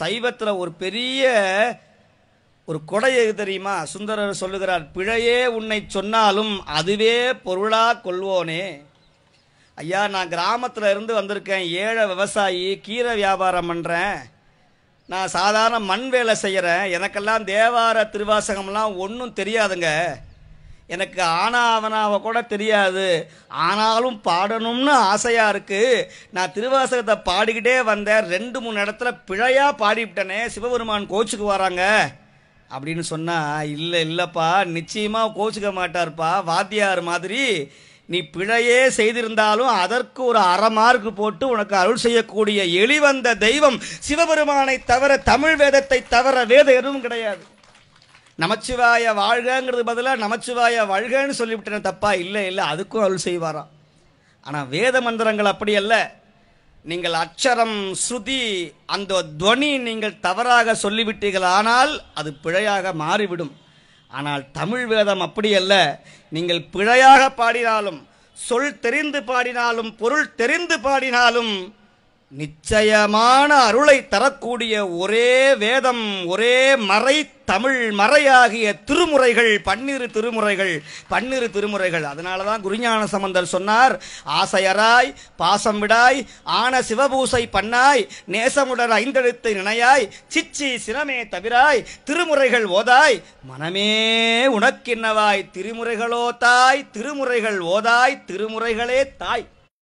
சைவத்தில் ஒரு பெரிய ஒரு கொடை எது தெரியுமா சுந்தரர் சொல்லுகிறார் பிழையே உன்னை சொன்னாலும் அதுவே பொருளா கொள்வோனே ஐயா நான் கிராமத்தில் இருந்து வந்திருக்கேன் ஏழை விவசாயி கீரை வியாபாரம் பண்ணுறேன் நான் சாதாரண மண் வேலை செய்கிறேன் எனக்கெல்லாம் தேவார திருவாசகம்லாம் ஒன்றும் தெரியாதுங்க எனக்கு ஆனா அவனாவ கூட தெரியாது ஆனாலும் பாடணும்னு ஆசையாக இருக்குது நான் திருவாசகத்தை பாடிக்கிட்டே வந்தேன் ரெண்டு மூணு இடத்துல பிழையாக பாடிவிட்டனே சிவபெருமான் கோச்சுக்கு வராங்க அப்படின்னு சொன்னால் இல்லை இல்லைப்பா நிச்சயமாக கோச்சுக்க மாட்டார்ப்பா வாத்தியார் மாதிரி நீ பிழையே செய்திருந்தாலும் அதற்கு ஒரு அறமார்க்கு போட்டு உனக்கு அருள் செய்யக்கூடிய எளிவந்த தெய்வம் சிவபெருமானை தவிர தமிழ் வேதத்தை தவிர வேத எதுவும் கிடையாது நமச்சிவாய வாழ்கங்கிறது பதிலாக நமச்சிவாய வாழ்கன்னு சொல்லிவிட்டேன் தப்பா இல்லை இல்லை அதுக்கும் அருள் செய்வாராம் ஆனால் வேத மந்திரங்கள் அப்படி அல்ல நீங்கள் அச்சரம் ஸ்ருதி அந்த துவனி நீங்கள் தவறாக சொல்லிவிட்டீர்கள் ஆனால் அது பிழையாக மாறிவிடும் ஆனால் தமிழ் வேதம் அப்படி அல்ல நீங்கள் பிழையாக பாடினாலும் சொல் தெரிந்து பாடினாலும் பொருள் தெரிந்து பாடினாலும் நிச்சயமான அருளை தரக்கூடிய ஒரே வேதம் ஒரே மறை தமிழ் மறையாகிய திருமுறைகள் பன்னிரு திருமுறைகள் பன்னிரு திருமுறைகள் அதனால தான் குருஞான சம்பந்தர் சொன்னார் ஆசையராய் பாசம் விடாய் ஆன சிவபூசை பண்ணாய் நேசமுடர் ஐந்தெழுத்து நினையாய் சிச்சி சிரமே தவிராய் திருமுறைகள் ஓதாய் மனமே உனக்கின்னவாய் திருமுறைகளோ தாய் திருமுறைகள் ஓதாய் திருமுறைகளே தாய்